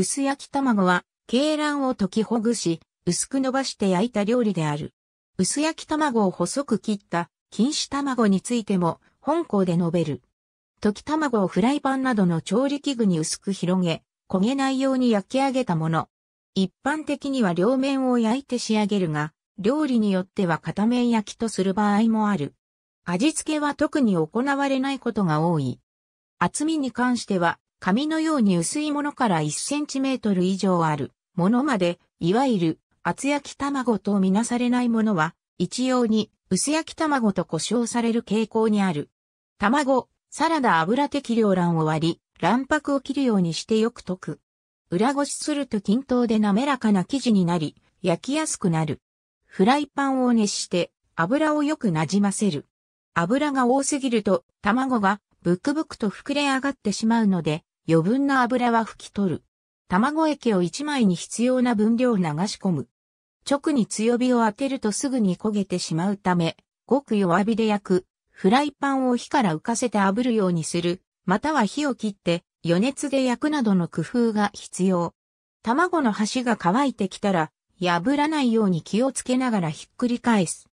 薄焼き卵は、鶏卵を溶きほぐし、薄く伸ばして焼いた料理である。薄焼き卵を細く切った、錦糸卵についても、本校で述べる。溶き卵をフライパンなどの調理器具に薄く広げ、焦げないように焼き上げたもの。一般的には両面を焼いて仕上げるが、料理によっては片面焼きとする場合もある。味付けは特に行われないことが多い。厚みに関しては、紙のように薄いものから1センチメートル以上あるものまで、いわゆる厚焼き卵とみなされないものは、一様に薄焼き卵と呼称される傾向にある。卵、サラダ油適量卵を割り、卵白を切るようにしてよく溶く。裏ごしすると均等で滑らかな生地になり、焼きやすくなる。フライパンを熱して油をよくなじませる。油が多すぎると卵がブクブクと膨れ上がってしまうので、余分な油は拭き取る。卵液を1枚に必要な分量流し込む。直に強火を当てるとすぐに焦げてしまうため、ごく弱火で焼く。フライパンを火から浮かせて炙るようにする、または火を切って余熱で焼くなどの工夫が必要。卵の端が乾いてきたら、破らないように気をつけながらひっくり返す。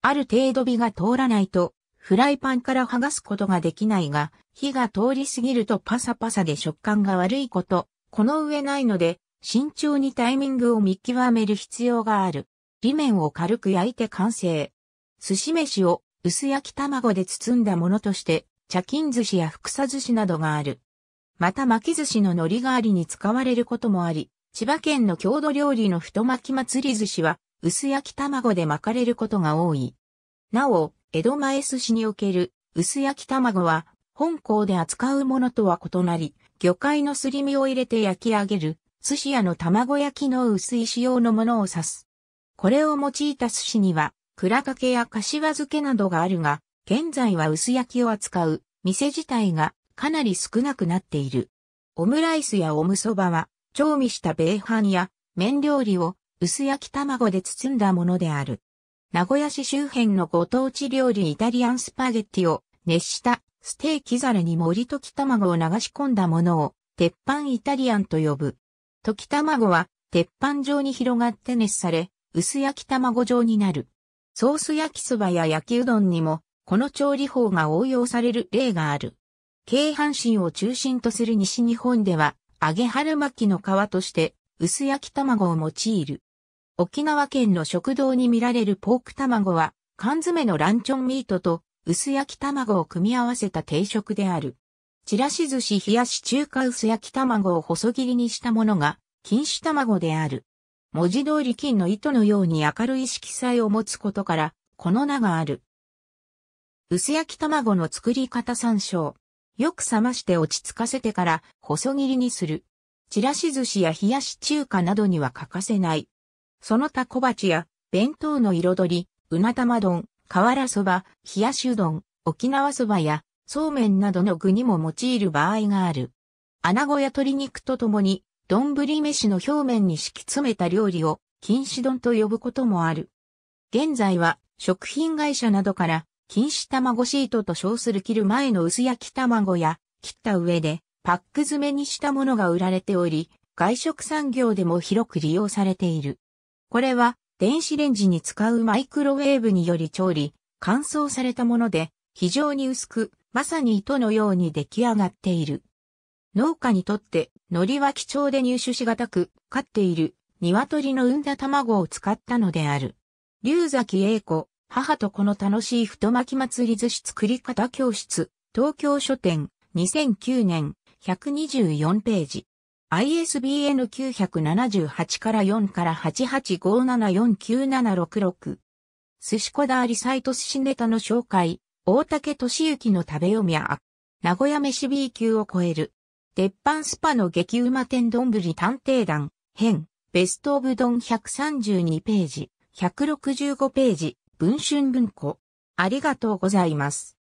ある程度火が通らないと、フライパンから剥がすことができないが、火が通りすぎるとパサパサで食感が悪いこと、この上ないので、慎重にタイミングを見極める必要がある。裏面を軽く焼いて完成。寿司飯を薄焼き卵で包んだものとして、茶巾寿司や福さ寿司などがある。また巻き寿司の海苔代わりに使われることもあり、千葉県の郷土料理の太巻き祭り寿司は、薄焼き卵で巻かれることが多い。なお、江戸前寿司における薄焼き卵は、本校で扱うものとは異なり、魚介のすり身を入れて焼き上げる、寿司屋の卵焼きの薄い仕様のものを指す。これを用いた寿司には、倉掛けや柏漬けなどがあるが、現在は薄焼きを扱う店自体がかなり少なくなっている。オムライスやおむそばは、調味した米飯や麺料理を薄焼き卵で包んだものである。名古屋市周辺のご当地料理イタリアンスパゲッティを熱したステーキ皿に盛り溶き卵を流し込んだものを鉄板イタリアンと呼ぶ。溶き卵は鉄板状に広がって熱され、薄焼き卵状になる。ソース焼きそばや焼きうどんにも、この調理法が応用される例がある。京阪神を中心とする西日本では、揚げ春巻きの皮として、薄焼き卵を用いる。沖縄県の食堂に見られるポーク卵は、缶詰のランチョンミートと薄焼き卵を組み合わせた定食である。ちらし寿司冷やし中華薄焼き卵を細切りにしたものが、錦糸卵である。文字通り金の糸のように明るい色彩を持つことから、この名がある。薄焼き卵の作り方参照。よく冷まして落ち着かせてから細切りにする。ちらし寿司や冷やし中華などには欠かせない。その他小鉢や、弁当の彩り、うな玉丼、瓦そば、冷やしうどん、沖縄そばや、そうめんなどの具にも用いる場合がある。穴子や鶏肉とともに、丼飯の表面に敷き詰めた料理を、禁止丼と呼ぶこともある。現在は、食品会社などから、禁止卵シートと称する切る前の薄焼き卵や、切った上で、パック詰めにしたものが売られており、外食産業でも広く利用されている。これは電子レンジに使うマイクロウェーブにより調理、乾燥されたもので非常に薄く、まさに糸のように出来上がっている。農家にとって海苔は貴重で入手しがたく、飼っている鶏の産んだ卵を使ったのである。龍崎英子、母と子の楽しい太巻き祭り寿司作り方教室、東京書店、2009年、124ページ。ISBN 978から4から88574976寿司こだわりサイト寿司ネタの紹介、大竹敏行の食べ読みや、名古屋飯 B 級を超える、鉄板スパの激うま天丼探偵団、編、ベストオブ丼132ページ、165ページ、文春文庫。ありがとうございます。